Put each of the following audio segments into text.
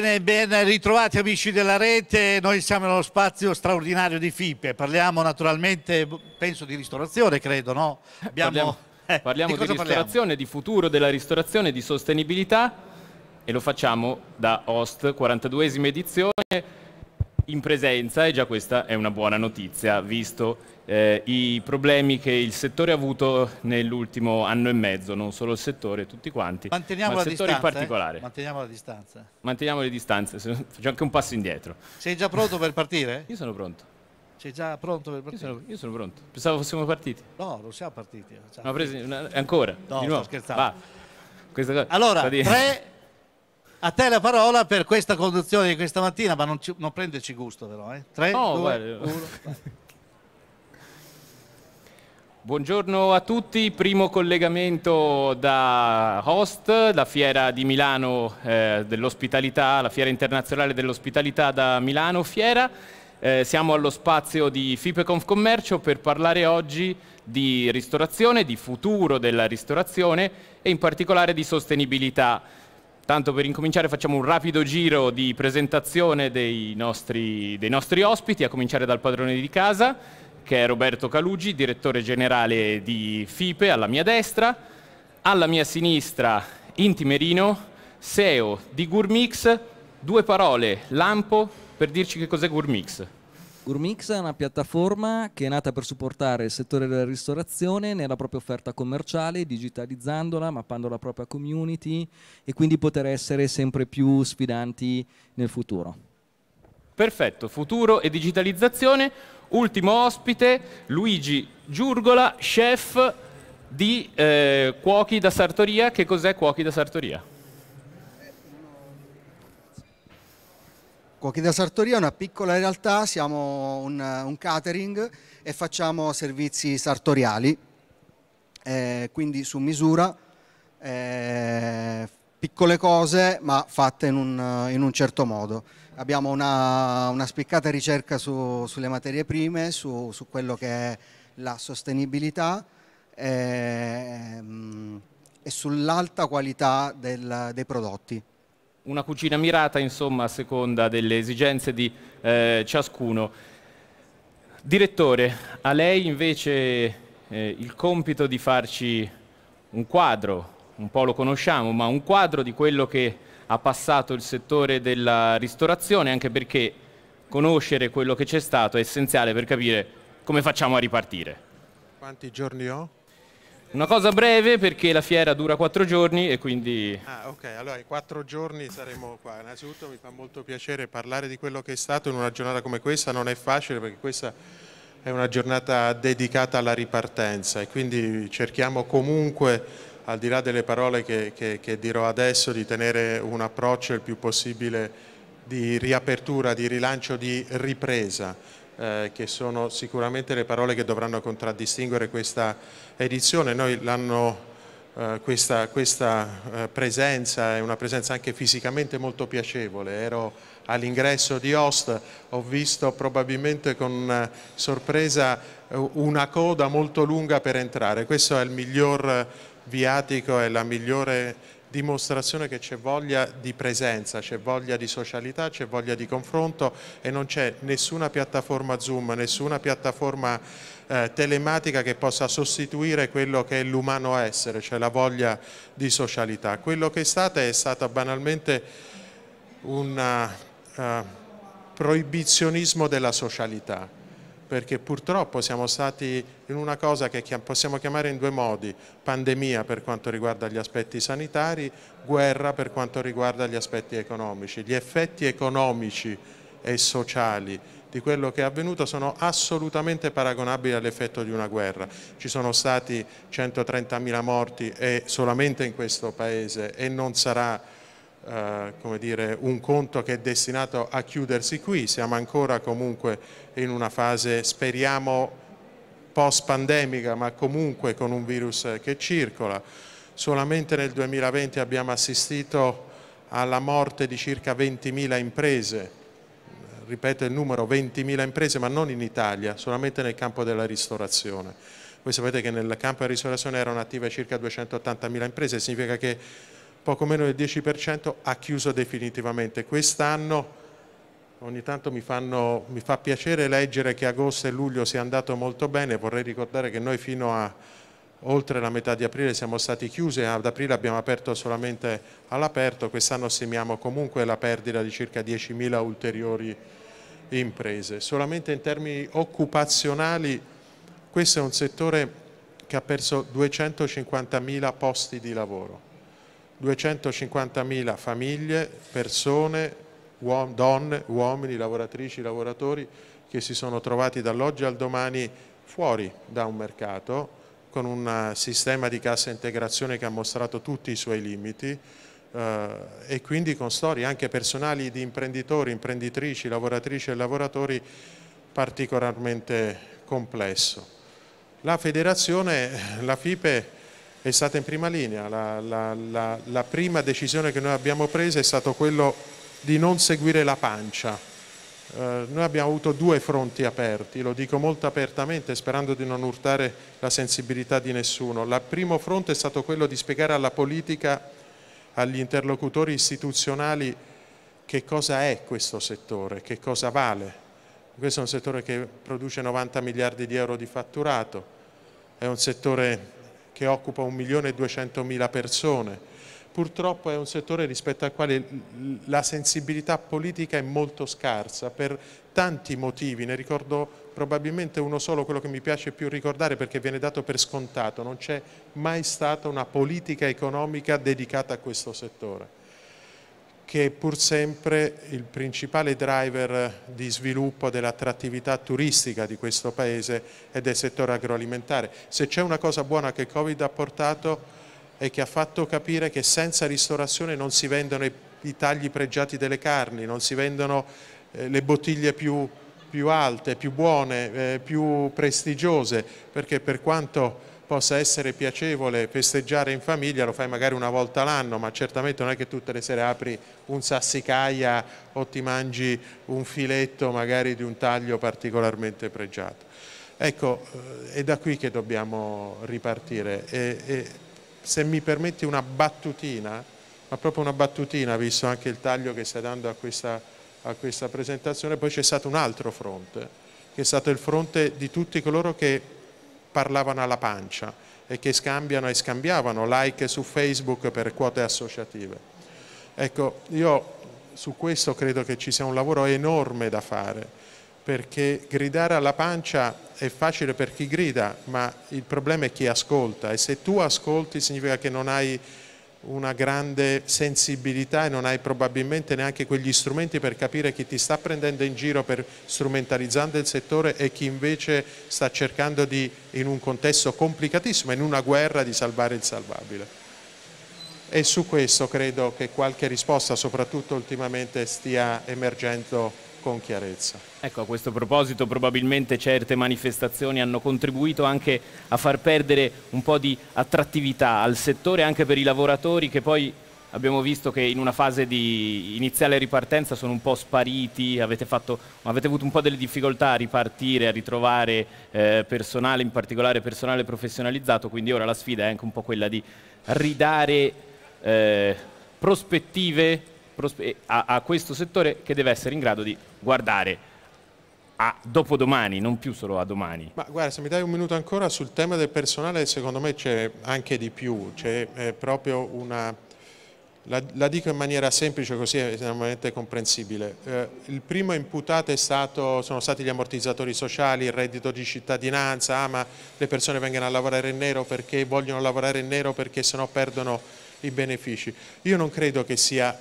Bene, ben ritrovati amici della rete, noi siamo nello spazio straordinario di FIPE, parliamo naturalmente, penso di ristorazione credo, no? Abbiamo... Parliamo, parliamo eh, di, di, ristorazione, parliamo? di futuro della ristorazione, di sostenibilità e lo facciamo da Host, 42esima edizione, in presenza e già questa è una buona notizia, visto eh, i problemi che il settore ha avuto nell'ultimo anno e mezzo, non solo il settore, tutti quanti, Manteniamo ma il settore in eh? particolare. Eh? Manteniamo la distanza. Manteniamo le distanze, faccio anche un passo indietro. Sei già pronto per partire? Io sono pronto. Sei già pronto per partire? Io sono, io sono pronto, pensavo fossimo partiti. No, non siamo partiti. Siamo partiti. Una, ancora? No, di nuovo. sto scherzando. Cosa, allora, di... tre... A te la parola per questa conduzione di questa mattina, ma non, ci, non prenderci gusto però, eh? Tre, no, due, guarda. uno... Buongiorno a tutti, primo collegamento da Host, la fiera di Milano eh, dell'ospitalità, la fiera internazionale dell'ospitalità da Milano Fiera. Eh, siamo allo spazio di Fipeconf Commercio per parlare oggi di ristorazione, di futuro della ristorazione e in particolare di sostenibilità. Tanto per incominciare facciamo un rapido giro di presentazione dei nostri, dei nostri ospiti, a cominciare dal padrone di casa che è Roberto Calugi, direttore generale di FIPE, alla mia destra. Alla mia sinistra, Intimerino, SEO di Gourmix. Due parole, Lampo, per dirci che cos'è Gourmix. Gourmix è una piattaforma che è nata per supportare il settore della ristorazione nella propria offerta commerciale, digitalizzandola, mappando la propria community e quindi poter essere sempre più sfidanti nel futuro. Perfetto, futuro e digitalizzazione. Ultimo ospite, Luigi Giurgola, chef di eh, Cuochi da Sartoria. Che cos'è Cuochi da Sartoria? Cuochi da Sartoria è una piccola realtà, siamo un, un catering e facciamo servizi sartoriali, eh, quindi su misura, eh, piccole cose ma fatte in un, in un certo modo abbiamo una, una spiccata ricerca su, sulle materie prime, su, su, quello che è la sostenibilità e, ehm, e sull'alta qualità del, dei prodotti. Una cucina mirata insomma a seconda delle esigenze di eh, ciascuno. Direttore, a lei invece eh, il compito di farci un quadro, un po' lo conosciamo, ma un quadro di quello che ha passato il settore della ristorazione, anche perché conoscere quello che c'è stato è essenziale per capire come facciamo a ripartire. Quanti giorni ho? Una cosa breve perché la fiera dura quattro giorni e quindi... Ah ok, allora i quattro giorni saremo qua. Innanzitutto mi fa molto piacere parlare di quello che è stato in una giornata come questa, non è facile perché questa è una giornata dedicata alla ripartenza e quindi cerchiamo comunque al di là delle parole che, che, che dirò adesso, di tenere un approccio il più possibile di riapertura, di rilancio, di ripresa, eh, che sono sicuramente le parole che dovranno contraddistinguere questa edizione. Noi l'hanno Uh, questa, questa uh, presenza è una presenza anche fisicamente molto piacevole. Ero all'ingresso di Host, ho visto probabilmente con uh, sorpresa una coda molto lunga per entrare. Questo è il miglior viatico è la migliore dimostrazione che c'è voglia di presenza, c'è voglia di socialità, c'è voglia di confronto e non c'è nessuna piattaforma Zoom, nessuna piattaforma eh, telematica che possa sostituire quello che è l'umano essere, cioè la voglia di socialità. Quello che è stata è stato banalmente un uh, eh, proibizionismo della socialità perché purtroppo siamo stati in una cosa che possiamo chiamare in due modi, pandemia per quanto riguarda gli aspetti sanitari, guerra per quanto riguarda gli aspetti economici. Gli effetti economici e sociali di quello che è avvenuto sono assolutamente paragonabili all'effetto di una guerra. Ci sono stati 130.000 morti solamente in questo Paese e non sarà eh, dire, un conto che è destinato a chiudersi qui, siamo ancora comunque in una fase, speriamo, post pandemica, ma comunque con un virus che circola. Solamente nel 2020 abbiamo assistito alla morte di circa 20.000 imprese, ripeto il numero, 20.000 imprese, ma non in Italia, solamente nel campo della ristorazione. Voi sapete che nel campo della ristorazione erano attive circa 280.000 imprese, significa che poco meno del 10% ha chiuso definitivamente. Quest'anno ogni tanto mi, fanno, mi, fa piacere leggere che agosto e luglio sia andato molto bene, vorrei ricordare che noi fino a oltre la metà di aprile siamo stati chiusi e ad aprile abbiamo aperto solamente all'aperto, quest'anno stimiamo comunque la perdita di circa 10.000 ulteriori imprese. Solamente in termini occupazionali questo è un settore che ha perso 250.000 posti di lavoro 250.000 famiglie, persone, uom donne, uomini, lavoratrici, lavoratori che si sono trovati dall'oggi al domani fuori da un mercato con un eh, sistema di cassa integrazione che ha mostrato tutti i suoi limiti eh, e quindi con storie anche personali di imprenditori, imprenditrici, lavoratrici e lavoratori particolarmente complesso. La federazione, eh, la FIPE, è stata in prima linea, la, la, la, la prima decisione che noi abbiamo preso è stata quella di non seguire la pancia. Eh, noi abbiamo avuto due fronti aperti, lo dico molto apertamente sperando di non urtare la sensibilità di nessuno. Il primo fronte è stato quello di spiegare alla politica, agli interlocutori istituzionali che cosa è questo settore, che cosa vale. Questo è un settore che produce 90 miliardi di euro di fatturato, è un settore che occupa 1.200.000 persone. Purtroppo è un settore rispetto al quale la sensibilità politica è molto scarsa per tanti motivi, ne ricordo probabilmente uno solo, quello che mi piace più ricordare perché viene dato per scontato, non c'è mai stata una politica economica dedicata a questo settore che è pur sempre il principale driver di sviluppo dell'attrattività turistica di questo paese e del settore agroalimentare. Se c'è una cosa buona che il Covid ha portato è che ha fatto capire che senza ristorazione non si vendono i tagli pregiati delle carni, non si vendono eh, le bottiglie più, più alte, più buone, eh, più prestigiose, perché per quanto possa essere piacevole festeggiare in famiglia, lo fai magari una volta l'anno, ma certamente non è che tutte le sere apri un sassicaia o ti mangi un filetto magari di un taglio particolarmente pregiato. Ecco, eh, è da qui che dobbiamo ripartire e, e se mi permetti una battutina, ma proprio una battutina, visto anche il taglio che stai dando a questa, a questa presentazione, poi c'è stato un altro fronte, che è stato il fronte di tutti coloro che parlavano alla pancia e che scambiano e scambiavano like su Facebook per quote associative. Ecco, io su questo credo che ci sia un lavoro enorme da fare, perché gridare alla pancia è facile per chi grida, ma il problema è chi ascolta e se tu ascolti significa che non hai una grande sensibilità e non hai probabilmente neanche quegli strumenti per capire chi ti sta prendendo in giro per strumentalizzando il settore e chi invece sta cercando di, in un contesto complicatissimo, in una guerra, di salvare il salvabile. E su questo credo che qualche risposta, soprattutto ultimamente, stia emergendo con chiarezza. Ecco, a questo proposito probabilmente certe manifestazioni hanno contribuito anche a far perdere un po' di attrattività al settore anche per i lavoratori che poi abbiamo visto che in una fase di iniziale ripartenza sono un po' spariti, avete, fatto, avete avuto un po' delle difficoltà a ripartire, a ritrovare eh, personale, in particolare personale professionalizzato, quindi ora la sfida è anche un po' quella di ridare eh, prospettive a, a questo settore che deve essere in grado di guardare a dopodomani, non più solo a domani. Ma guarda, se mi dai un minuto ancora sul tema del personale, secondo me c'è anche di più, c'è eh, proprio una... La, la, dico in maniera semplice così è estremamente comprensibile. Eh, il primo imputato stato, sono stati gli ammortizzatori sociali, il reddito di cittadinanza, ah, ma le persone vengono a lavorare in nero perché vogliono lavorare in nero perché sennò perdono i benefici. Io non credo che sia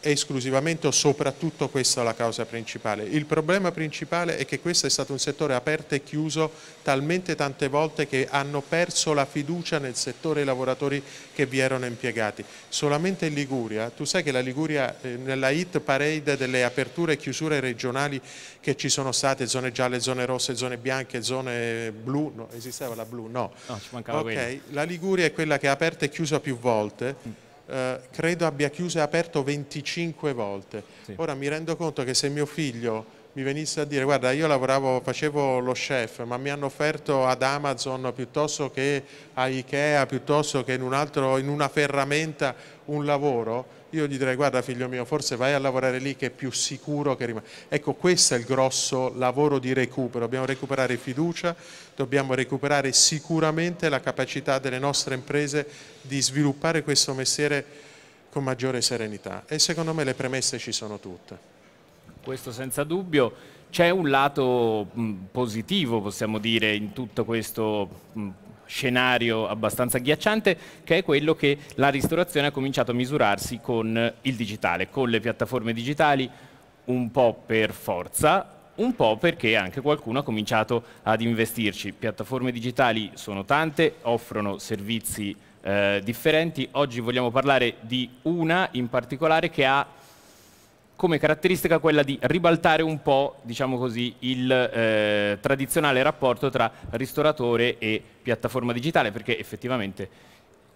esclusivamente o soprattutto questa è la causa principale. Il problema principale è che questo è stato un settore aperto e chiuso talmente tante volte che hanno perso la fiducia nel settore i lavoratori che vi erano impiegati. Solamente in Liguria, tu sai che la Liguria eh, nella hit parade delle aperture e chiusure regionali che ci sono state, zone gialle, zone rosse, zone bianche, zone blu, no, esisteva la blu? No. no okay. La Liguria è quella che ha aperto e chiuso più volte mm eh, credo abbia chiuso e aperto 25 volte. Sì. Ora mi rendo conto che se mio figlio mi venisse a dire guarda io lavoravo, facevo lo chef ma mi hanno offerto ad Amazon piuttosto che a Ikea piuttosto che in, un altro, in una ferramenta un lavoro io gli direi guarda figlio mio forse vai a lavorare lì che è più sicuro che rimane. Ecco questo è il grosso lavoro di recupero, dobbiamo recuperare fiducia, dobbiamo recuperare sicuramente la capacità delle nostre imprese di sviluppare questo mestiere con maggiore serenità e secondo me le premesse ci sono tutte. Questo senza dubbio. C'è un lato positivo, possiamo dire, in tutto questo scenario abbastanza agghiacciante, che è quello che la ristorazione ha cominciato a misurarsi con il digitale, con le piattaforme digitali, un po' per forza, un po' perché anche qualcuno ha cominciato ad investirci. Piattaforme digitali sono tante, offrono servizi eh, differenti. Oggi vogliamo parlare di una in particolare che ha come caratteristica quella di ribaltare un po', diciamo così, il eh, tradizionale rapporto tra ristoratore e piattaforma digitale, perché effettivamente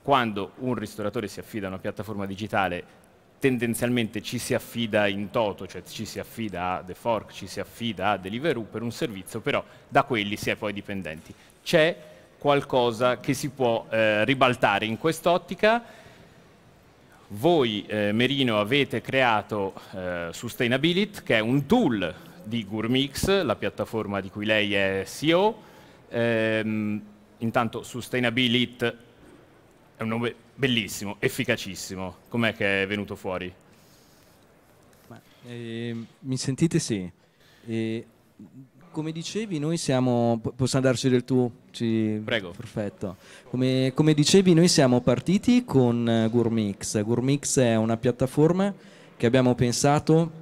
quando un ristoratore si affida a una piattaforma digitale tendenzialmente ci si affida in toto, cioè ci si affida a The Fork, ci si affida a Deliveroo per un servizio, però da quelli si è poi dipendenti. C'è qualcosa che si può eh, ribaltare in quest'ottica voi, eh, Merino, avete creato eh, Sustainability, che è un tool di Gourmix, la piattaforma di cui lei è CEO. Ehm, intanto Sustainability è un nome bellissimo, efficacissimo. Com'è che è venuto fuori? Eh, mi sentite? Sì. Eh, come dicevi, noi siamo. Possiamo darci del tu? Ci... Prego. Perfetto. Come, come, dicevi, noi siamo partiti con eh, Gourmix. Gourmix è una piattaforma che abbiamo pensato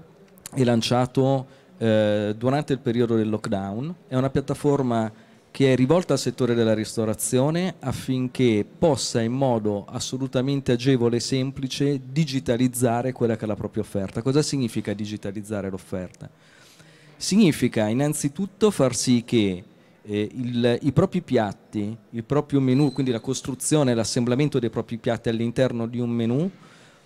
e lanciato eh, durante il periodo del lockdown. È una piattaforma che è rivolta al settore della ristorazione affinché possa in modo assolutamente agevole e semplice digitalizzare quella che è la propria offerta. Cosa significa digitalizzare l'offerta? Significa innanzitutto far sì che eh, il, i propri piatti, il proprio menu, quindi la costruzione, l'assemblamento dei propri piatti all'interno di un menu,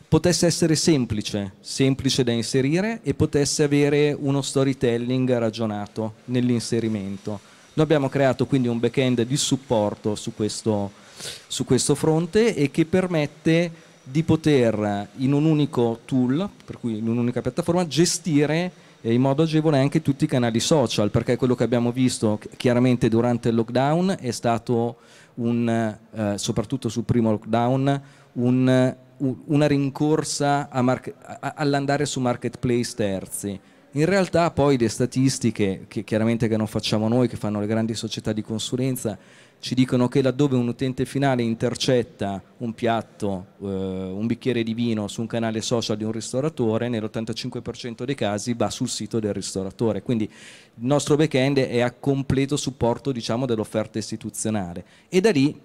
potesse essere semplice, semplice da inserire e potesse avere uno storytelling ragionato nell'inserimento. Noi abbiamo creato quindi un back-end di supporto su questo, su questo fronte e che permette di poter in un unico tool, per cui in un'unica piattaforma, gestire in modo agevole anche tutti i canali social, perché quello che abbiamo visto chiaramente durante il lockdown è stato, un, eh, soprattutto sul primo lockdown, un, una rincorsa all'andare su marketplace terzi in realtà poi le statistiche, che chiaramente che non facciamo noi, che fanno le grandi società di consulenza, ci dicono che laddove un utente finale intercetta un piatto, eh, un bicchiere di vino su un canale social di un ristoratore, nell'85% dei casi va sul sito del ristoratore. Quindi il nostro back-end è a completo supporto diciamo, dell'offerta istituzionale. E da lì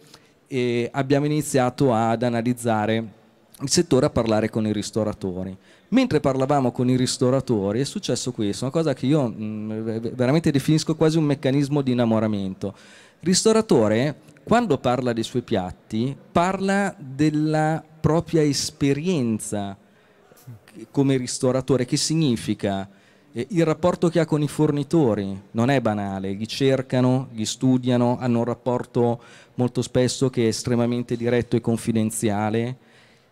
eh, abbiamo iniziato ad analizzare il settore, a parlare con i ristoratori mentre parlavamo con i ristoratori è successo questo, una cosa che io mh, mm, veramente definisco quasi un meccanismo di innamoramento. Il ristoratore, quando parla dei suoi piatti, parla della propria esperienza come ristoratore, che significa eh, il rapporto che ha con i fornitori, non è banale, li cercano, li studiano, hanno un rapporto molto spesso che è estremamente diretto e confidenziale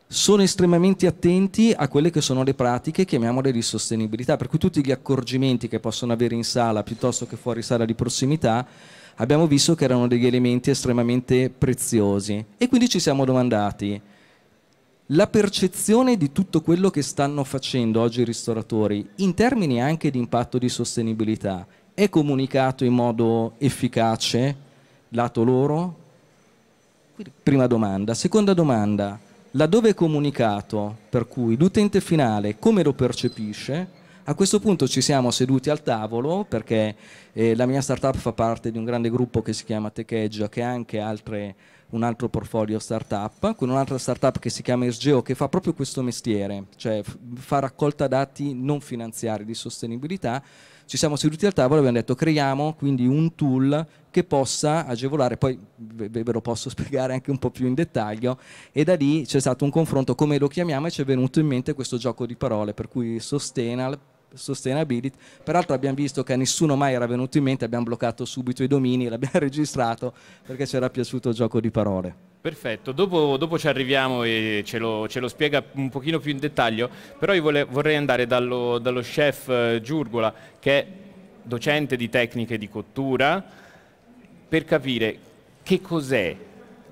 sono estremamente attenti a quelle che sono le pratiche, chiamiamole di sostenibilità, per cui tutti gli accorgimenti che possono avere in sala piuttosto che fuori sala di prossimità, abbiamo visto che erano degli elementi estremamente preziosi e quindi ci siamo domandati la percezione di tutto quello che stanno facendo oggi i ristoratori in termini anche di impatto di sostenibilità è comunicato in modo efficace lato loro? Prima domanda. Seconda domanda, laddove è comunicato, per cui l'utente finale come lo percepisce, a questo punto ci siamo seduti al tavolo perché eh, la mia startup fa parte di un grande gruppo che si chiama Techedge che ha anche altre, un altro portfolio startup con un'altra startup che si chiama Ergeo, che fa proprio questo mestiere, cioè fa raccolta dati non finanziari di sostenibilità ci siamo seduti al tavolo e abbiamo detto creiamo quindi un tool che possa agevolare, poi ve, ve lo posso spiegare anche un po' più in dettaglio, e da lì c'è stato un confronto, come lo chiamiamo, e ci è venuto in mente questo gioco di parole, per cui Sostenal sustainability. Peraltro abbiamo visto che a nessuno mai era venuto in mente, abbiamo bloccato subito i domini, l'abbiamo registrato perché ci era piaciuto il gioco di parole. Perfetto, dopo, dopo ci arriviamo e ce lo, ce lo, spiega un pochino più in dettaglio, però io vole, vorrei andare dallo, dallo chef eh, Giurgola che è docente di tecniche di cottura per capire che cos'è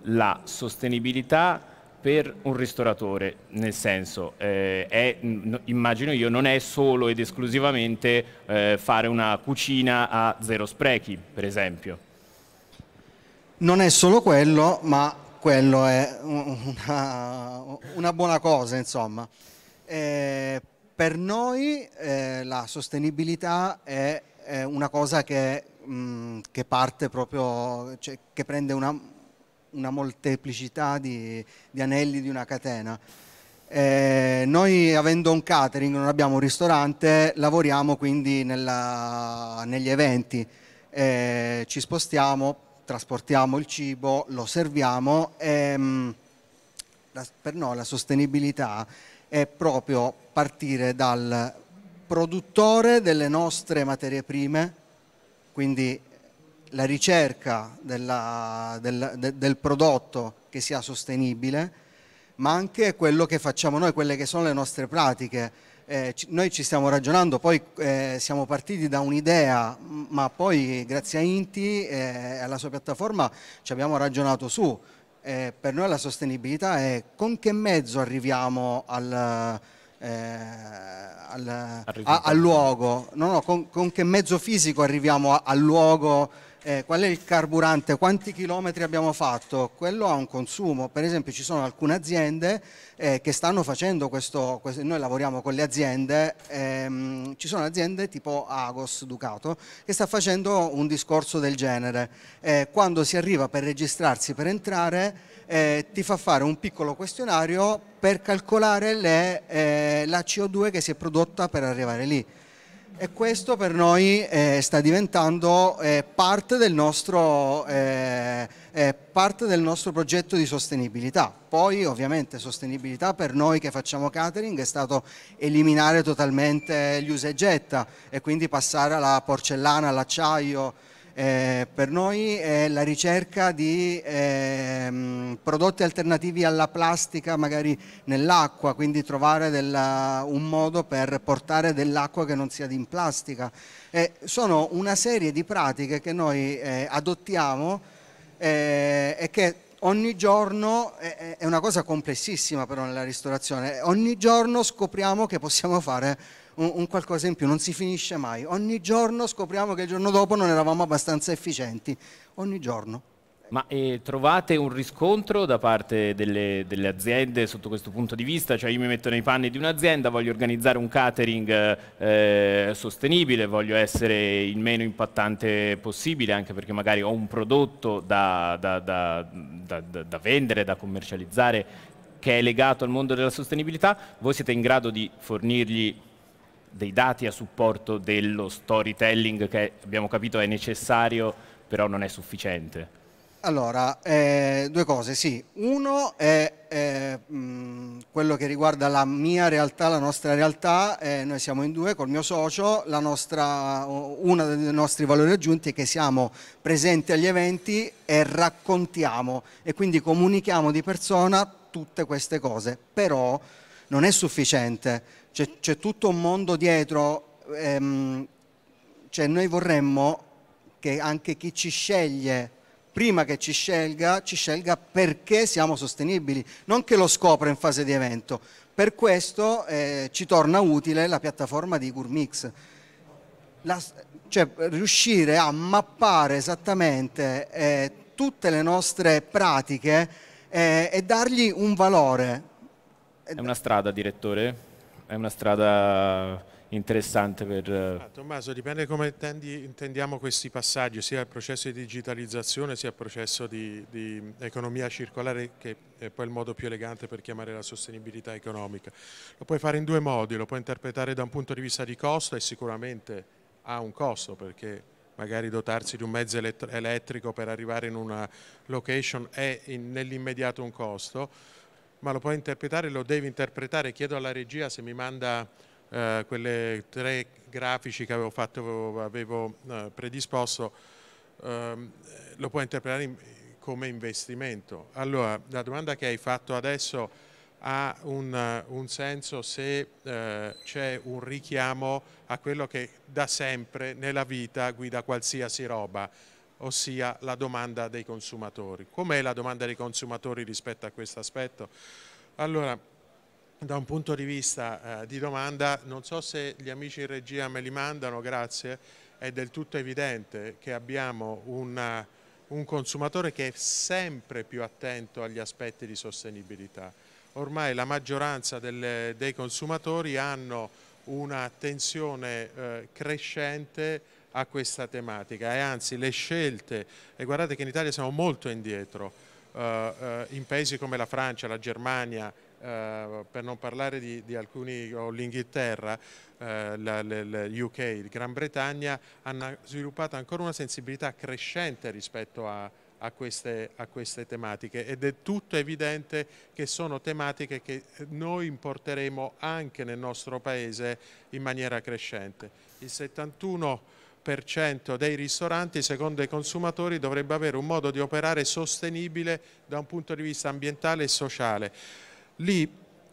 la sostenibilità per un ristoratore, nel senso, eh, è, immagino io, non è solo ed esclusivamente eh, fare una cucina a zero sprechi, per esempio. Non è solo quello, ma quello è una, una buona cosa, insomma. Eh, per noi eh, la sostenibilità è, è, una cosa che, mh, mm, che parte proprio, cioè, che prende una, una molteplicità di, di anelli di una catena. Eh, noi avendo un catering, non abbiamo un ristorante, lavoriamo quindi nella, negli eventi, eh, ci spostiamo, trasportiamo il cibo, lo serviamo e ehm, la, per noi la sostenibilità è proprio partire dal produttore delle nostre materie prime, quindi la ricerca della, della, de, del prodotto che sia sostenibile, ma anche quello che facciamo noi, quelle che sono le nostre pratiche. Eh, noi ci stiamo ragionando, poi eh, siamo partiti da un'idea, ma poi grazie a Inti eh, e eh, alla sua piattaforma ci abbiamo ragionato su. Eh, per noi la sostenibilità è con che mezzo arriviamo al, eh, al, a, al luogo, no, no, con, con, che mezzo fisico arriviamo a, al luogo eh, qual è il carburante, quanti chilometri abbiamo fatto, quello ha un consumo. Per esempio ci sono alcune aziende eh, che stanno facendo questo, questo, noi lavoriamo con le aziende, ehm, ci sono aziende tipo Agos Ducato che sta facendo un discorso del genere. Eh, quando si arriva per registrarsi, per entrare, eh, ti fa fare un piccolo questionario per calcolare le, eh, la CO2 che si è prodotta per arrivare lì. E questo per noi eh, sta diventando eh, parte, del nostro, eh, eh, parte, del nostro, progetto di sostenibilità. Poi ovviamente sostenibilità per noi che facciamo catering è stato eliminare totalmente gli use e getta e quindi passare alla porcellana, all'acciaio, eh, per noi è la ricerca di ehm, prodotti alternativi alla plastica, magari nell'acqua, quindi trovare della, un modo per portare dell'acqua che non sia in plastica. Eh, sono una serie di pratiche che noi eh, adottiamo eh, e che ogni giorno eh, eh, è una cosa complessissima però nella ristorazione, ogni giorno scopriamo che possiamo fare un, un qualcosa in più, non si finisce mai. Ogni giorno scopriamo che il giorno dopo non eravamo abbastanza efficienti, ogni giorno. Ma eh, trovate un riscontro da parte delle, delle, aziende sotto questo punto di vista? Cioè io mi metto nei panni di un'azienda, voglio organizzare un catering eh, sostenibile, voglio essere il meno impattante possibile, anche perché magari ho un prodotto da, da, da, da vendere, da commercializzare, che è legato al mondo della sostenibilità. Voi siete in grado di fornirgli dei dati a supporto dello storytelling che abbiamo capito è necessario, però non è sufficiente? Allora, eh, due cose, sì. Uno è eh, mh, mm, quello che riguarda la mia realtà, la nostra realtà. Eh, noi siamo in due col mio socio. Nostra, uno dei nostri valori aggiunti è che siamo presenti agli eventi e raccontiamo e quindi comunichiamo di persona tutte queste cose. Però non è sufficiente c'è, c'è tutto un mondo dietro, ehm, cioè noi vorremmo che anche chi ci sceglie, prima che ci scelga, ci scelga perché siamo sostenibili, non che lo scopra in fase di evento. Per questo eh, ci torna utile la piattaforma di Gourmix. La, cioè, riuscire a mappare esattamente eh, tutte le nostre pratiche eh, e dargli un valore. È una strada, direttore? è una strada interessante per... Eh, ah, Tommaso, dipende come intendi, intendiamo questi passaggi, sia il processo di digitalizzazione sia il processo di, di, economia circolare, che è poi il modo più elegante per chiamare la sostenibilità economica. Lo puoi fare in due modi, lo puoi interpretare da un punto di vista di costo e sicuramente ha un costo perché magari dotarsi di un mezzo elettrico per arrivare in una location è nell'immediato un costo, ma lo puoi interpretare, lo devi interpretare, chiedo alla regia se mi manda eh, quelle tre grafici che avevo, fatto, avevo eh, predisposto, eh, lo puoi interpretare in, come investimento. Allora, la domanda che hai fatto adesso ha un, un senso se eh, c'è un richiamo a quello che da sempre nella vita guida qualsiasi roba, ossia la domanda dei consumatori. Com'è la domanda dei consumatori rispetto a questo aspetto? Allora, da un punto di vista eh, di domanda, non so se gli amici in regia me li mandano, grazie, è del tutto evidente che abbiamo una, un consumatore che è sempre più attento agli aspetti di sostenibilità. Ormai la maggioranza delle, dei consumatori hanno un'attenzione eh, crescente a questa tematica e anzi le scelte, e guardate che in Italia siamo molto indietro, uh, uh, in paesi come la Francia, la Germania, Uh, per non parlare di, di alcuni, o l'Inghilterra, l'UK, UK, la Gran Bretagna, hanno sviluppato ancora una sensibilità crescente rispetto a, a, queste, a, queste, tematiche ed è tutto evidente che sono tematiche che noi importeremo anche nel nostro paese in maniera crescente. Il 71 cento dei ristoranti, secondo i consumatori, dovrebbe avere un modo di operare sostenibile da un punto di vista ambientale e sociale. Lì,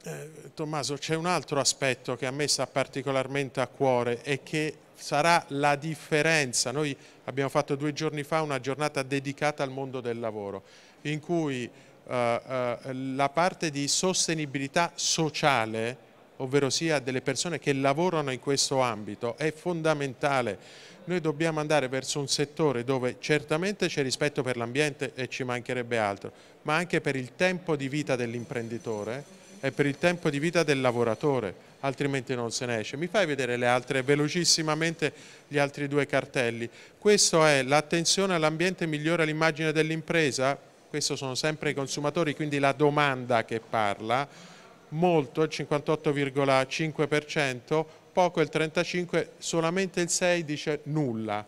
eh, Tommaso, c'è un altro aspetto che a me sta particolarmente a cuore e che sarà la differenza. Noi abbiamo fatto due giorni fa una giornata dedicata al mondo del lavoro, in cui eh, eh, la parte di sostenibilità sociale ovvero sia delle persone che lavorano in questo ambito, è fondamentale. Noi dobbiamo andare verso un settore dove certamente c'è rispetto per l'ambiente e ci mancherebbe altro, ma anche per il tempo di vita dell'imprenditore e per il tempo di vita del lavoratore, altrimenti non se ne esce. Mi fai vedere le altre, velocissimamente gli altri due cartelli. Questo è l'attenzione all'ambiente migliora l'immagine dell'impresa? Questo sono sempre i consumatori, quindi la domanda che parla molto il 58,5%, poco il 35%, solamente il 6% dice nulla.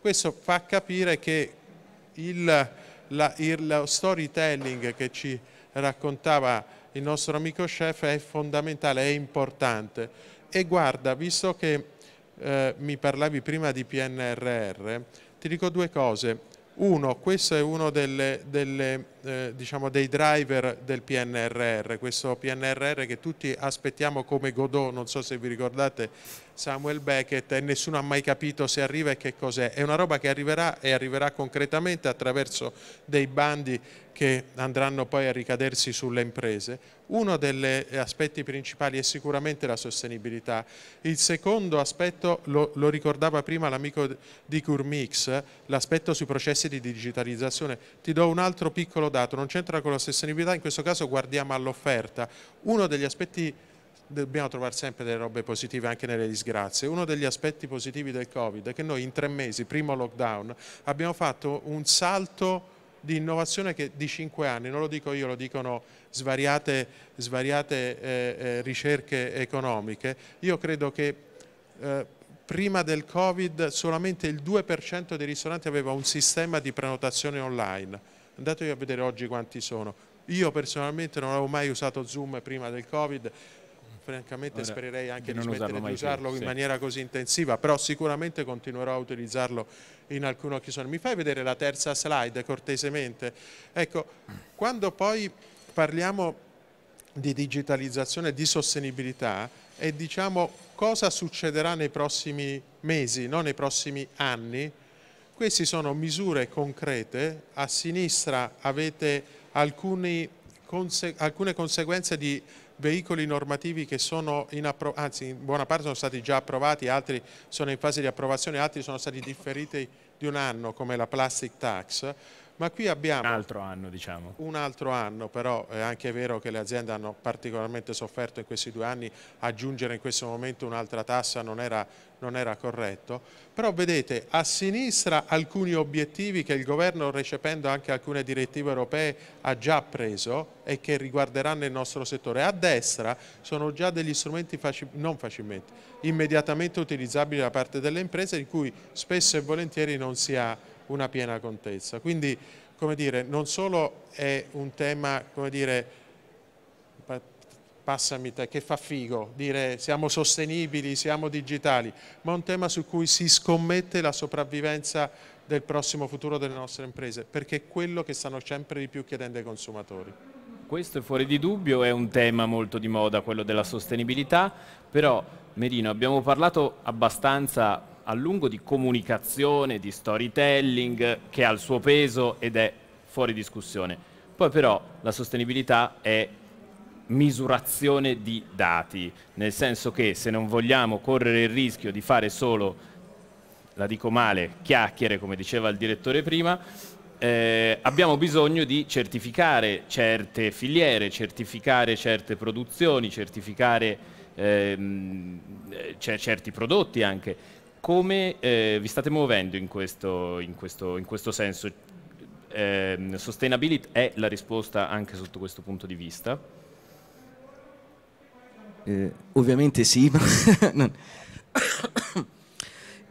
Questo fa capire che il, la, il, lo storytelling che ci raccontava il nostro amico chef è fondamentale, è importante. E guarda, visto che eh, mi parlavi prima di PNRR, ti dico due cose. Uno, questo è uno delle, delle, eh, diciamo dei driver del PNRR, questo PNRR che tutti aspettiamo come Godot, non so se vi ricordate Samuel Beckett e nessuno ha mai capito se arriva e che cos'è. È una roba che arriverà e arriverà concretamente attraverso dei bandi che andranno poi a ricadersi sulle imprese. Uno degli aspetti principali è sicuramente la sostenibilità. Il secondo aspetto, lo, lo ricordava prima l'amico di Curmix, l'aspetto sui processi di digitalizzazione. Ti do un altro piccolo dato, non c'entra con la sostenibilità, in questo caso guardiamo all'offerta. Uno degli aspetti principali dobbiamo trovare sempre delle robe positive anche nelle disgrazie. Uno degli aspetti positivi del Covid è che noi in tre mesi, primo lockdown, abbiamo fatto un salto di innovazione che di cinque anni, non lo dico io, lo dicono svariate, svariate eh, eh ricerche economiche. Io credo che eh, prima del Covid solamente il 2% dei ristoranti aveva un sistema di prenotazione online. Andate a vedere oggi quanti sono. Io personalmente non avevo mai usato Zoom prima del Covid, francamente Ora, spererei anche di smettere di usarlo più, in sì. maniera così intensiva, però sicuramente continuerò a utilizzarlo in alcune occasioni. Mi fai vedere la terza slide cortesemente? Ecco, quando poi parliamo di digitalizzazione, e di sostenibilità e diciamo cosa succederà nei prossimi mesi, non nei prossimi anni, queste sono misure concrete, a sinistra avete alcuni, conse, alcune conseguenze di veicoli normativi che sono in approvazione, anzi in buona parte sono stati già approvati, altri sono in fase di approvazione, altri sono stati differiti di un anno come la plastic tax, ma qui abbiamo... Un altro anno, diciamo. Un altro anno, però eh, è anche vero che le aziende hanno particolarmente sofferto in questi due anni, aggiungere in questo momento un'altra tassa non era, non era corretto. Però vedete, a sinistra alcuni obiettivi che il governo, recependo anche alcune direttive europee, ha già preso e che riguarderanno il nostro settore. A destra sono già degli strumenti faci non facilmente, immediatamente utilizzabili da parte delle imprese, di cui spesso e volentieri non si ha una piena contezza. Quindi come dire, non solo è un tema come dire, passami te, che fa figo, dire siamo sostenibili, siamo digitali, ma un tema su cui si scommette la sopravvivenza del prossimo futuro delle nostre imprese, perché è quello che stanno sempre di più chiedendo ai consumatori. Questo è fuori di dubbio è un tema molto di moda, quello della sostenibilità, però Merino abbiamo parlato abbastanza a lungo di comunicazione, di storytelling, che ha il suo peso ed è fuori discussione. Poi però la sostenibilità è misurazione di dati, nel senso che se non vogliamo correre il rischio di fare solo, la dico male, chiacchiere, come diceva il direttore prima, eh, abbiamo bisogno di certificare certe filiere, certificare certe produzioni, certificare ehm, eh, cioè certi prodotti anche. Come eh, vi state muovendo in questo, in questo, in questo senso? Eh, sustainability è la risposta anche sotto questo punto di vista? Eh, ovviamente sì,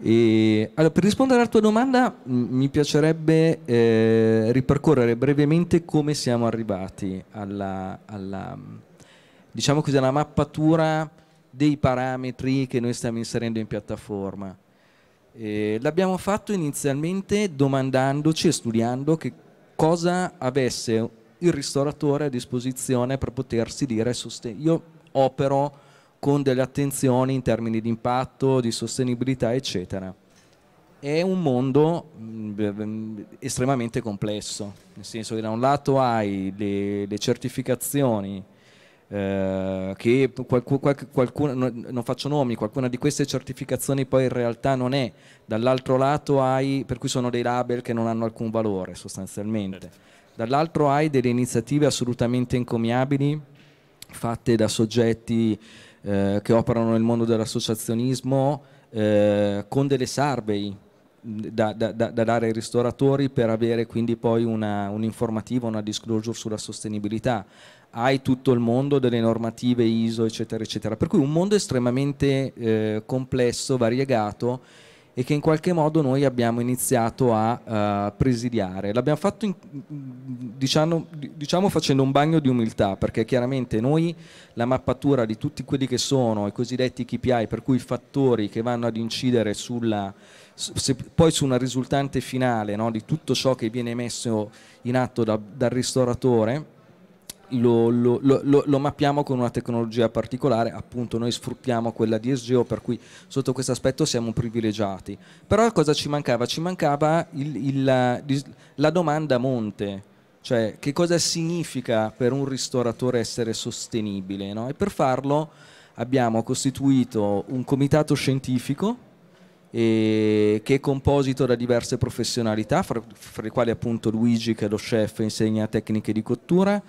E, eh, allora, per rispondere alla tua domanda, mi piacerebbe eh, ripercorrere brevemente come siamo arrivati alla, alla diciamo così, alla mappatura dei parametri che noi stiamo inserendo in piattaforma. l'abbiamo fatto inizialmente domandandoci e studiando che cosa avesse il ristoratore a disposizione per potersi dire io opero con delle attenzioni in termini di impatto, di sostenibilità, eccetera. È un mondo mm, estremamente complesso, nel senso che da un lato hai le, le certificazioni eh, che qualcuno, qualcuno, non faccio nomi, qualcuna di queste certificazioni poi in realtà non è, dall'altro lato hai, per cui sono dei label che non hanno alcun valore sostanzialmente, certo. dall'altro hai delle iniziative assolutamente encomiabili fatte da soggetti eh, che operano nel mondo dell'associazionismo eh, con delle survey da, da, da, dare ai ristoratori per avere quindi poi una, un'informativa, una disclosure sulla sostenibilità hai tutto il mondo delle normative ISO, eccetera, eccetera. Per cui un mondo estremamente eh, complesso, variegato e che in qualche modo noi abbiamo iniziato a uh, presidiare. L'abbiamo fatto in, diciamo, diciamo, facendo un bagno di umiltà, perché chiaramente noi la mappatura di tutti quelli che sono i cosiddetti KPI, per cui i fattori che vanno ad incidere sulla, se, poi su una risultante finale no, di tutto ciò che viene messo in atto da, dal ristoratore, lo, lo, lo, lo, mappiamo con una tecnologia particolare, appunto noi sfruttiamo quella di SGO, per cui sotto questo aspetto siamo privilegiati. Però cosa ci mancava? Ci mancava il, il, la, la domanda a monte, cioè che cosa significa per un ristoratore essere sostenibile. No? E per farlo abbiamo costituito un comitato scientifico che è composito da diverse professionalità, fra, fra le quali appunto Luigi che è lo chef insegna tecniche di cottura,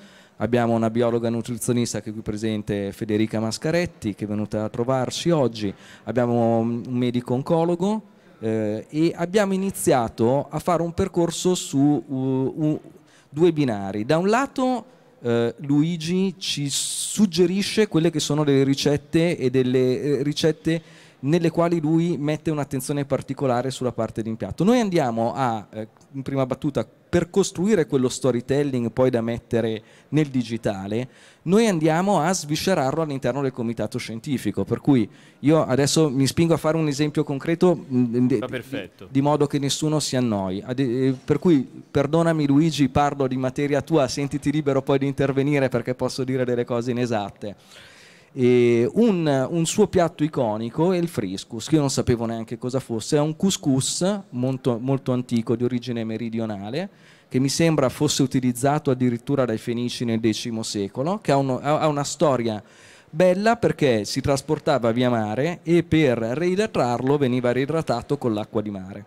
Abbiamo una biologa nutrizionista che è qui presente, Federica Mascaretti, che è venuta a trovarci oggi. Abbiamo un medico oncologo eh, e abbiamo iniziato a fare un percorso su uh, uh, due binari. Da un lato eh, Luigi ci suggerisce quelle che sono delle ricette e delle eh, ricette nelle quali lui mette un'attenzione particolare sulla parte di Noi andiamo a, eh, in prima battuta, per costruire quello storytelling poi da mettere nel digitale, noi andiamo a sviscerarlo all'interno del comitato scientifico. Per cui io adesso mi spingo a fare un esempio concreto mm, di, di modo che nessuno si annoi. Eh, per cui perdonami Luigi, parlo di materia tua, sentiti libero poi di intervenire perché posso dire delle cose inesatte un, un, suo piatto iconico è il friscus, che io non sapevo neanche cosa fosse, è un couscous molto, molto antico di origine meridionale che mi sembra fosse utilizzato addirittura dai fenici nel X secolo, che ha, uno, ha una storia bella perché si trasportava via mare e per reidratarlo veniva reidratato con l'acqua di mare.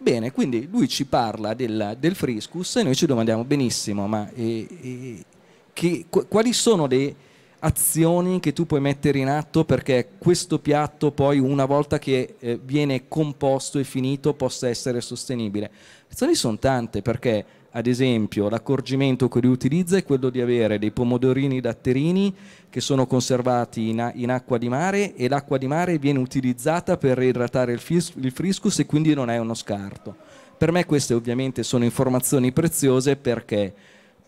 Bene, quindi lui ci parla del, del friscus e noi ci domandiamo benissimo, ma eh, eh, che, quali sono dei azioni che tu puoi mettere in atto perché questo piatto poi una volta che eh, viene composto e finito possa essere sostenibile. Le azioni sono tante perché ad esempio l'accorgimento che li utilizza è quello di avere dei pomodorini datterini che sono conservati in, in acqua di mare e l'acqua di mare viene utilizzata per reidratare il, fris il friscus e quindi non è uno scarto. Per me queste ovviamente sono informazioni preziose perché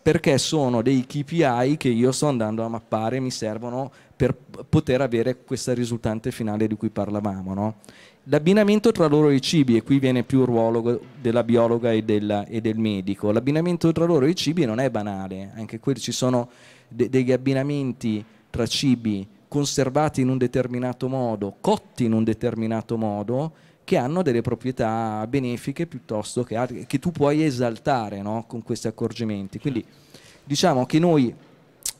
perché sono dei KPI che io sto andando a mappare e mi servono per poter avere questa risultante finale di cui parlavamo. No? L'abbinamento tra loro e i cibi, e qui viene più il ruolo della biologa e, della, e del medico, l'abbinamento tra loro e i cibi non è banale, anche qui ci sono de degli abbinamenti tra cibi conservati in un determinato modo, cotti in un determinato modo, che hanno delle proprietà benefiche piuttosto che altre, che tu puoi esaltare no? con questi accorgimenti. Quindi diciamo che noi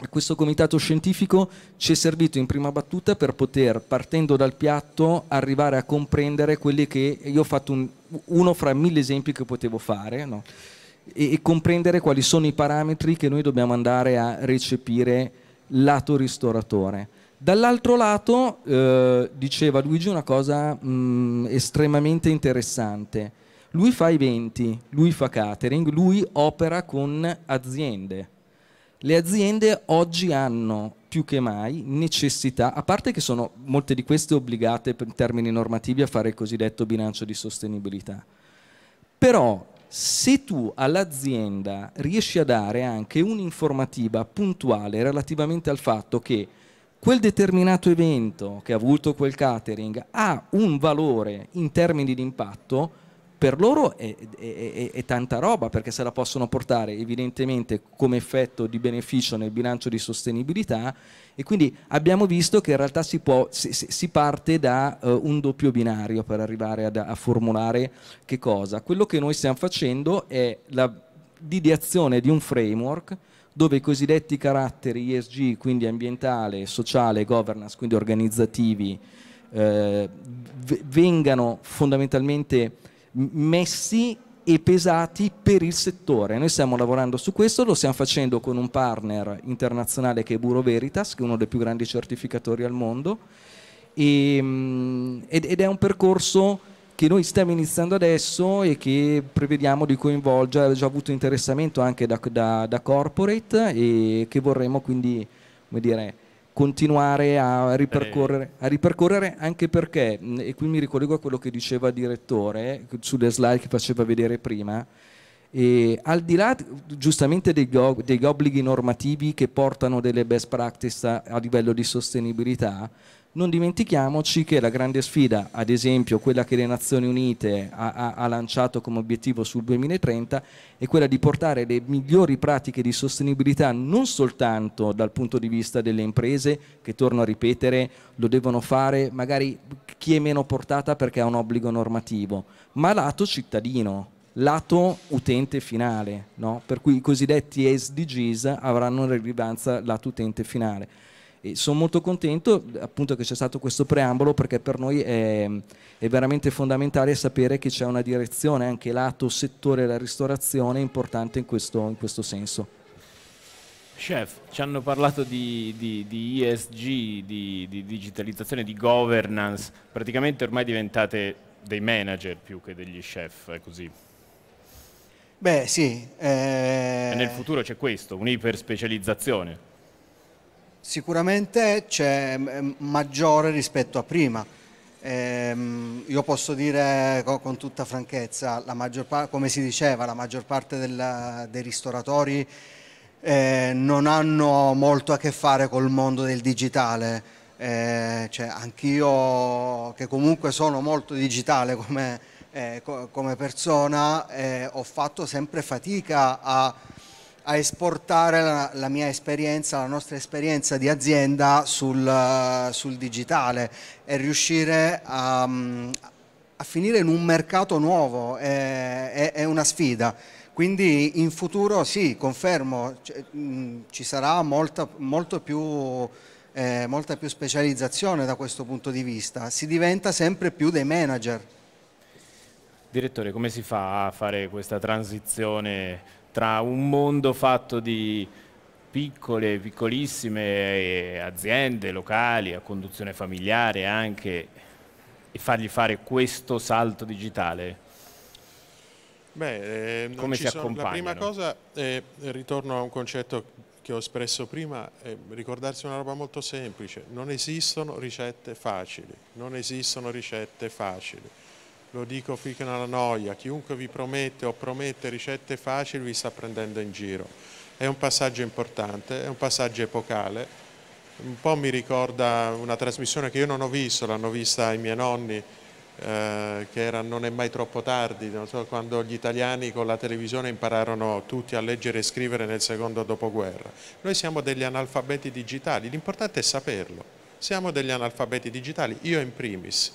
questo comitato scientifico ci è servito in prima battuta per poter, partendo dal piatto, arrivare a comprendere quelli che io ho fatto un, uno fra mille esempi che potevo fare no? e, e, comprendere quali sono i parametri che noi dobbiamo andare a recepire lato ristoratore. Dall'altro lato, eh, diceva Luigi una cosa mh, mm, estremamente interessante. Lui fa eventi, lui fa catering, lui opera con aziende. Le aziende oggi hanno più che mai necessità, a parte che sono molte di queste obbligate in termini normativi a fare il cosiddetto bilancio di sostenibilità. Però se tu all'azienda riesci a dare anche un'informativa puntuale relativamente al fatto che quel determinato evento che ha avuto quel catering ha un valore in termini di impatto, per loro è, è, è, è, tanta roba perché se la possono portare evidentemente come effetto di beneficio nel bilancio di sostenibilità e quindi abbiamo visto che in realtà si, può, si, si parte da uh, un doppio binario per arrivare ad, a formulare che cosa. Quello che noi stiamo facendo è la l'ideazione di un framework dove i cosiddetti caratteri ESG, quindi ambientale, sociale, governance, quindi organizzativi, eh, vengano fondamentalmente messi e pesati per il settore. Noi stiamo lavorando su questo, lo stiamo facendo con un partner internazionale che è Buro Veritas, che è uno dei più grandi certificatori al mondo, e, mm, ed, ed è un percorso che noi stiamo iniziando adesso e che prevediamo di coinvolgere, ha già avuto interessamento anche da, da, da corporate e che vorremmo quindi come dire, continuare a ripercorrere, eh. a ripercorrere, anche perché, e qui mi ricollego a quello che diceva il direttore eh, sulle slide che faceva vedere prima, e al di là giustamente degli, degli obblighi normativi che portano delle best practice a, a livello di sostenibilità, non dimentichiamoci che la grande sfida, ad esempio quella che le Nazioni Unite ha, ha, ha, lanciato come obiettivo sul 2030, è quella di portare le migliori pratiche di sostenibilità non soltanto dal punto di vista delle imprese, che torno a ripetere, lo devono fare magari chi è meno portata perché ha un obbligo normativo, ma lato cittadino, lato utente finale, no? per cui i cosiddetti SDGs avranno una rilevanza lato utente finale. E sono molto contento appunto che c'è stato questo preambolo perché per noi è, è veramente fondamentale sapere che c'è una direzione anche lato settore della ristorazione importante in questo, in questo senso. Chef, ci hanno parlato di, di, di ESG, di, di, digitalizzazione, di governance, praticamente ormai diventate dei manager più che degli chef, è così? Beh sì. Eh... E nel futuro c'è questo, un'iperspecializzazione. Sicuramente c'è mm, mm, maggiore rispetto a prima. Ehm, io posso dire con, con tutta franchezza, come si diceva, la maggior parte del, dei ristoratori eh, non hanno molto a che fare col mondo del digitale. Eh, cioè, anch'io che comunque sono molto digitale come, eh, co come persona eh, ho fatto sempre fatica a a esportare la, la, mia esperienza, la nostra esperienza di azienda sul, eh, sul digitale e riuscire a, mm, a, finire in un mercato nuovo è, è, è una sfida. Quindi in futuro sì, confermo, mm, ci sarà molta, più, eh, molta più specializzazione da questo punto di vista, si diventa sempre più dei manager. Direttore, come si fa a fare questa transizione tra un mondo fatto di piccole, piccolissime eh, aziende locali, a conduzione familiare anche, e fargli fare questo salto digitale? Beh, eh, Come si sono, La prima cosa, eh, ritorno a un concetto che ho espresso prima, eh, ricordarsi una roba molto semplice, non esistono ricette facili, non esistono ricette facili lo dico fino alla noia, chiunque vi promette o promette ricette facili vi sta prendendo in giro. È un passaggio importante, è un passaggio epocale, un po' mi ricorda una trasmissione che io non ho visto, l'hanno vista i miei nonni, eh, che era Non è mai troppo tardi, so, quando gli italiani con la televisione impararono tutti a leggere e scrivere nel secondo dopoguerra. Noi siamo degli analfabeti digitali, l'importante è saperlo, siamo degli analfabeti digitali, io in primis.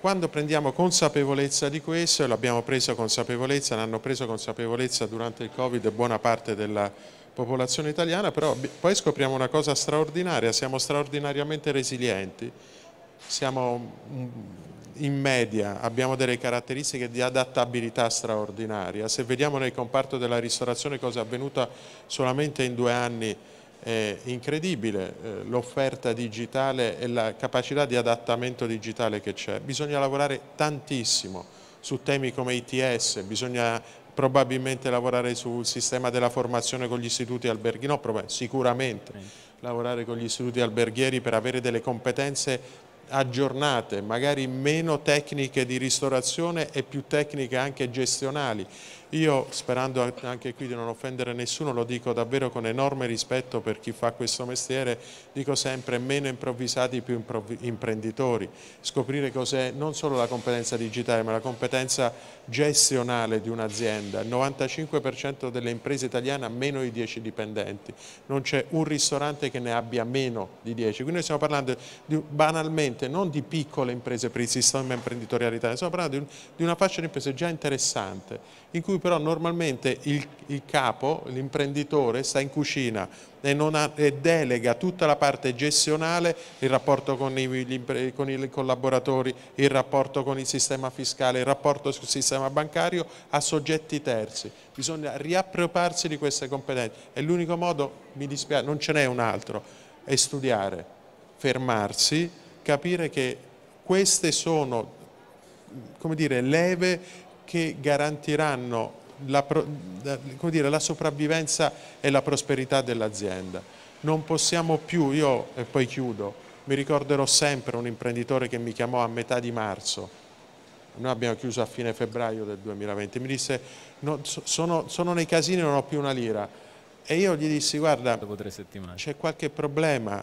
Quando prendiamo consapevolezza di questo, e l'abbiamo preso consapevolezza, l'hanno preso consapevolezza durante il Covid buona parte della popolazione italiana, però poi scopriamo una cosa straordinaria, siamo straordinariamente resilienti, siamo mm, in media, abbiamo delle caratteristiche di adattabilità straordinaria. Se vediamo nel comparto della ristorazione cosa è avvenuta solamente in due anni è incredibile eh, l'offerta digitale e la capacità di adattamento digitale che c'è. Bisogna lavorare tantissimo su temi come ITS, bisogna probabilmente lavorare sul sistema della formazione con gli istituti alberghieri, no, sicuramente lavorare con gli istituti alberghieri per avere delle competenze aggiornate, magari meno tecniche di ristorazione e più tecniche anche gestionali io, sperando anche qui di non offendere nessuno, lo dico davvero con enorme rispetto per chi fa questo mestiere, dico sempre meno improvvisati più imprenditori, scoprire cos'è non solo la competenza digitale ma la competenza gestionale di un'azienda. Il 95% delle imprese italiane ha meno di 10 dipendenti, non c'è un ristorante che ne abbia meno di 10, quindi noi stiamo parlando di, banalmente non di piccole imprese per il sistema imprenditoriale stiamo parlando di, un, di una fascia di imprese già interessante in cui però normalmente il, il capo, l'imprenditore, sta in cucina e, ha, e, delega tutta la parte gestionale, il rapporto con i, gli, con i collaboratori, il rapporto con il sistema fiscale, il rapporto sul sistema bancario a soggetti terzi. Bisogna riappropriarsi di queste competenze e l'unico modo, mi dispiace, non ce n'è un altro, è studiare, fermarsi, capire che queste sono come dire, leve che garantiranno la, dire, la sopravvivenza e la prosperità dell'azienda. Non possiamo più, io e poi chiudo, mi ricorderò sempre un imprenditore che mi chiamò a metà di marzo, noi abbiamo chiuso a fine febbraio del 2020, mi disse no, sono, sono, nei casini e non ho più una lira e io gli dissi guarda c'è qualche problema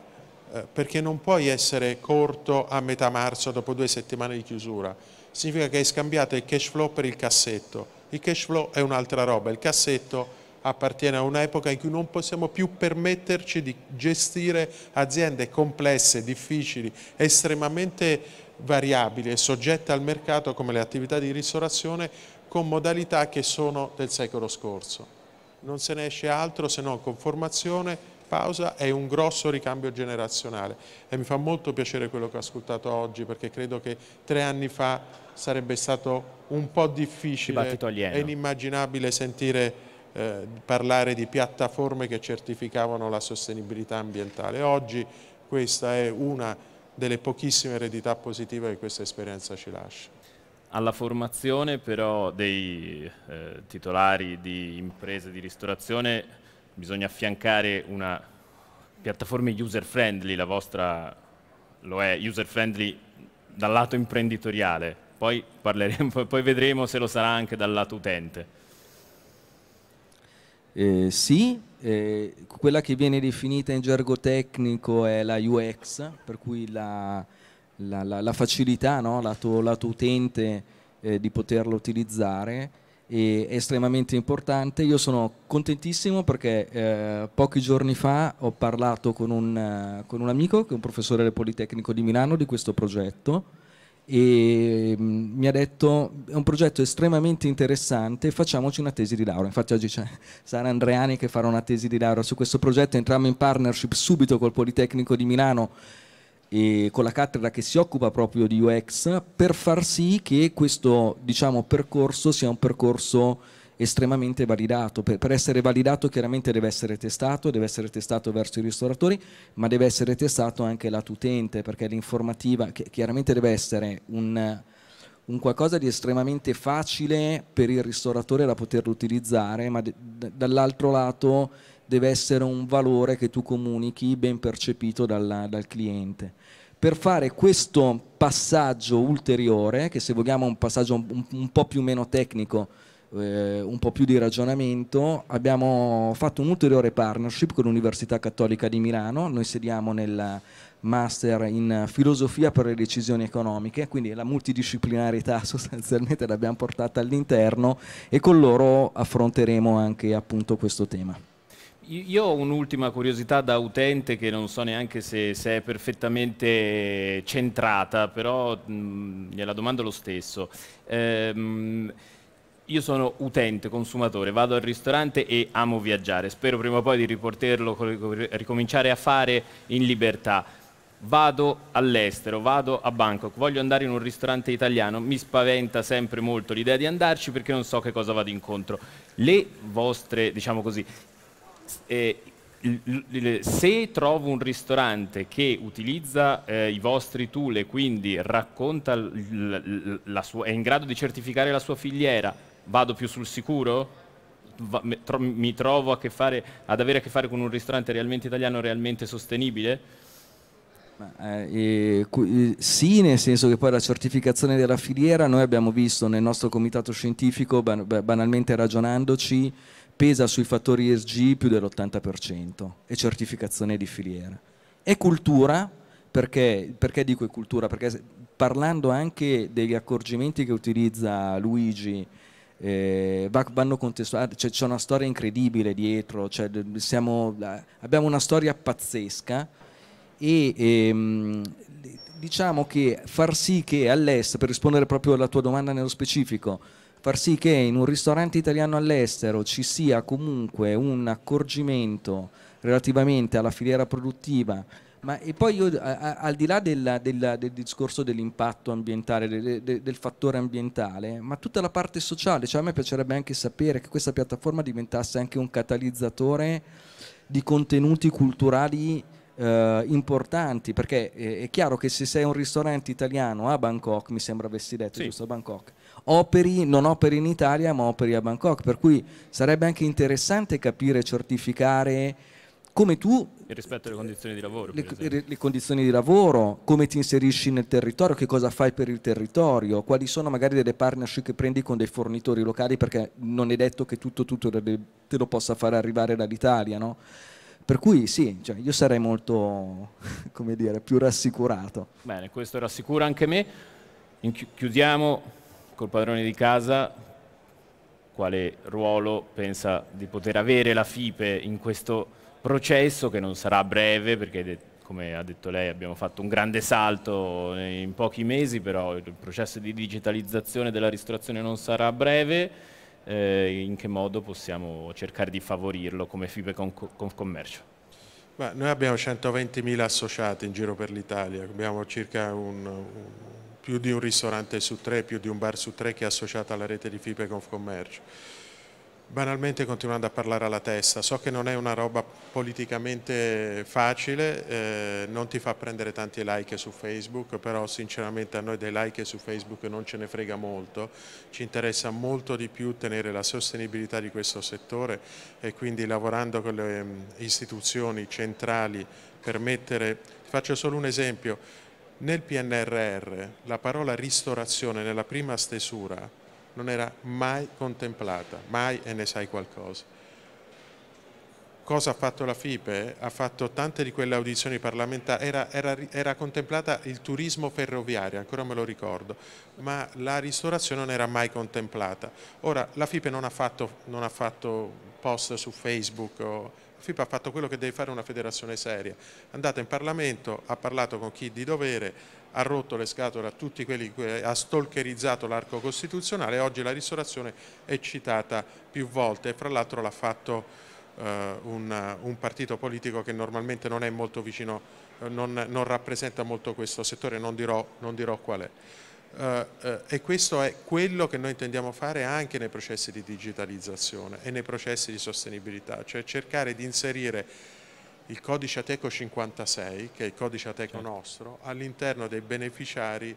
eh, perché non puoi essere corto a metà marzo dopo due settimane di chiusura significa che hai scambiato il cash flow per il cassetto. Il cash flow è un'altra roba, il cassetto appartiene a un'epoca in cui non possiamo più permetterci di gestire aziende complesse, difficili, estremamente variabili e soggette al mercato come le attività di ristorazione con modalità che sono del secolo scorso. Non se ne esce altro se non con formazione, pausa è un grosso ricambio generazionale e mi fa molto piacere quello che ho ascoltato oggi perché credo che tre anni fa sarebbe stato un po' difficile e inimmaginabile sentire eh, parlare di piattaforme che certificavano la sostenibilità ambientale. Oggi questa è una delle pochissime eredità positive che questa esperienza ci lascia. Alla formazione però dei eh, titolari di imprese di ristorazione bisogna affiancare una piattaforma user friendly, la vostra lo è, user friendly dal lato imprenditoriale, poi, poi vedremo se lo sarà anche dal lato utente. Eh, sì, eh, quella che viene definita in gergo tecnico è la UX, per cui la, la, la, la facilità, no? lato, lato, utente, eh, di poterla utilizzare è estremamente importante. Io sono contentissimo perché eh, pochi giorni fa ho parlato con un, eh, con un, amico, che è un professore del Politecnico di Milano, di questo progetto e mh, mm, mi ha detto è un progetto estremamente interessante facciamoci una tesi di laurea infatti oggi c'è Sara Andreani che farà una tesi di laurea su questo progetto entriamo in partnership subito col Politecnico di Milano e con la cattedra che si occupa proprio di UX per far sì che questo diciamo, percorso sia un percorso estremamente validato. Per, per, essere validato chiaramente deve essere testato, deve essere testato verso i ristoratori, ma deve essere testato anche lato utente, perché l'informativa chiaramente deve essere un, un, qualcosa di estremamente facile per il ristoratore da poter utilizzare, ma dall'altro lato deve essere un valore che tu comunichi ben percepito dalla, dal cliente. Per fare questo passaggio ulteriore, che se vogliamo è un passaggio un, un po' più meno tecnico, eh, un po' più di ragionamento, abbiamo fatto un'ulteriore partnership con l'Università Cattolica di Milano, noi sediamo nel master in filosofia per le decisioni economiche, quindi la multidisciplinarietà sostanzialmente l'abbiamo portata all'interno e con loro affronteremo anche appunto questo tema. Io ho un'ultima curiosità da utente che non so neanche se, se è perfettamente centrata, però mh, mm, gliela domando lo stesso. Ehm, io sono utente, consumatore, vado al ristorante e amo viaggiare, spero prima o poi di riporterlo, ricominciare a fare in libertà. Vado all'estero, vado a Bangkok, voglio andare in un ristorante italiano, mi spaventa sempre molto l'idea di andarci perché non so che cosa vado incontro. Le vostre, diciamo così, eh, se trovo un ristorante che utilizza eh, i vostri tool e quindi racconta sua, è in grado di certificare la sua filiera, vado più sul sicuro? Va, me, tro mi trovo fare, ad avere a che fare con un ristorante realmente italiano, realmente sostenibile? Eh, eh, sì, nel senso che poi la certificazione della filiera noi abbiamo visto nel nostro comitato scientifico, ban banalmente ragionandoci, pesa sui fattori ESG più dell'80% e certificazione di filiera. E cultura, perché, perché dico cultura? Perché parlando anche degli accorgimenti che utilizza Luigi, eh, vanno contestuali, ah, c'è, una storia incredibile dietro, cioè, siamo, ah, abbiamo una storia pazzesca e ehm, diciamo che far sì che all'estero, per rispondere proprio alla tua domanda nello specifico, far sì che in un ristorante italiano all'estero ci sia comunque un accorgimento relativamente alla filiera produttiva. Ma e poi io, a, a, al di là della, della, del discorso dell'impatto ambientale, de, de, del fattore ambientale, ma tutta la parte sociale, cioè a me piacerebbe anche sapere che questa piattaforma diventasse anche un catalizzatore di contenuti culturali eh, importanti, perché è, eh, è, chiaro che se sei un ristorante italiano a Bangkok, mi sembra avessi detto, sì. giusto a Bangkok, operi, non operi in Italia ma operi a Bangkok, per cui sarebbe anche interessante capire, certificare come tu... Il rispetto alle condizioni di lavoro. Le, le, le, condizioni di lavoro, come ti inserisci nel territorio, che cosa fai per il territorio, quali sono magari delle partnership che prendi con dei fornitori locali, perché non è detto che tutto, tutto te lo possa far arrivare dall'Italia, no? Per cui sì, cioè io sarei molto, come dire, più rassicurato. Bene, questo rassicura anche me. chiudiamo col padrone di casa quale ruolo pensa di poter avere la FIPE in questo processo che non sarà breve perché come ha detto lei abbiamo fatto un grande salto in pochi mesi però il processo di digitalizzazione della ristorazione non sarà breve eh, in che modo possiamo cercare di favorirlo come FIPE con, con commercio? Ma noi abbiamo 120.000 associati in giro per l'Italia, abbiamo circa un, un più di un ristorante su tre, più di un bar su tre che è associato alla rete di FIPE Confcommercio. Banalmente continuando a parlare alla testa, so che non è una roba politicamente facile, eh, non ti fa prendere tanti like su Facebook, però sinceramente a noi dei like su Facebook non ce ne frega molto, ci interessa molto di più tenere la sostenibilità di questo settore e quindi lavorando con le mm, istituzioni centrali per mettere, faccio solo un esempio, nel PNRR la parola ristorazione nella prima stesura non era mai contemplata, mai e ne sai qualcosa. Cosa ha fatto la FIPE? Ha fatto tante di quelle audizioni parlamentari, era, era, era contemplata il turismo ferroviario, ancora me lo ricordo, ma la ristorazione non era mai contemplata. Ora, la FIPE non ha fatto, non ha fatto post su Facebook o FIPA ha fatto quello che deve fare una federazione seria, è andata in Parlamento, ha parlato con chi di dovere, ha rotto le scatole a tutti quelli che ha stalkerizzato l'arco costituzionale, oggi la ristorazione è citata più volte e fra l'altro l'ha fatto eh, un, un, partito politico che normalmente non è molto vicino, eh, non, non rappresenta molto questo settore, non dirò, non dirò qual è. Eh, eh, e questo è quello che noi intendiamo fare anche nei processi di digitalizzazione e nei processi di sostenibilità, cioè cercare di inserire il codice Ateco 56, che è il codice Ateco certo. nostro, all'interno dei beneficiari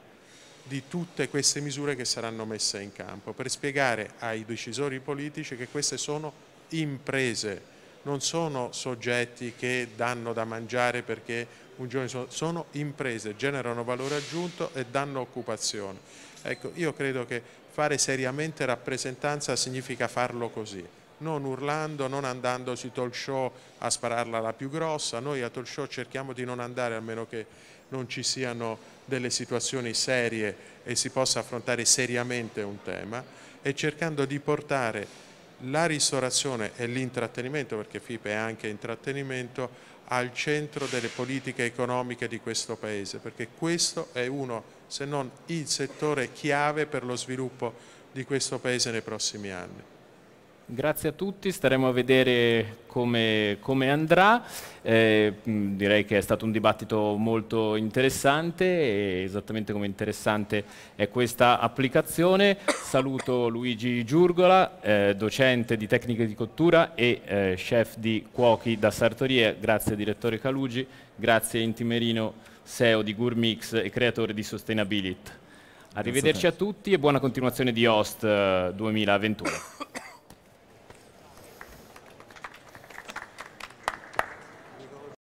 di tutte queste misure che saranno messe in campo, per spiegare ai decisori politici che queste sono imprese, non sono soggetti che danno da mangiare perché Ungioni sono imprese, generano valore aggiunto e danno occupazione. Ecco, io credo che fare seriamente rappresentanza significa farlo così, non urlando, non andandosi sui talk show a spararla la più grossa, noi a talk show cerchiamo di non andare a meno che non ci siano delle situazioni serie e si possa affrontare seriamente un tema e cercando di portare la ristorazione e l'intrattenimento, perché FIPE è anche intrattenimento, al centro delle politiche economiche di questo Paese, perché questo è uno, se non il settore chiave per lo sviluppo di questo Paese nei prossimi anni. Grazie a tutti, staremo a vedere come, come andrà. Eh, mm, direi che è stato un dibattito molto interessante e esattamente come interessante è questa applicazione. Saluto Luigi Giurgola, eh, docente di tecniche di cottura e eh, chef di cuochi da Sartorie. Grazie direttore Calugi, grazie Intimerino, SEO di Gourmix e creatore di Sustainability. Arrivederci a tutti e buona continuazione di Host 2021. Eh,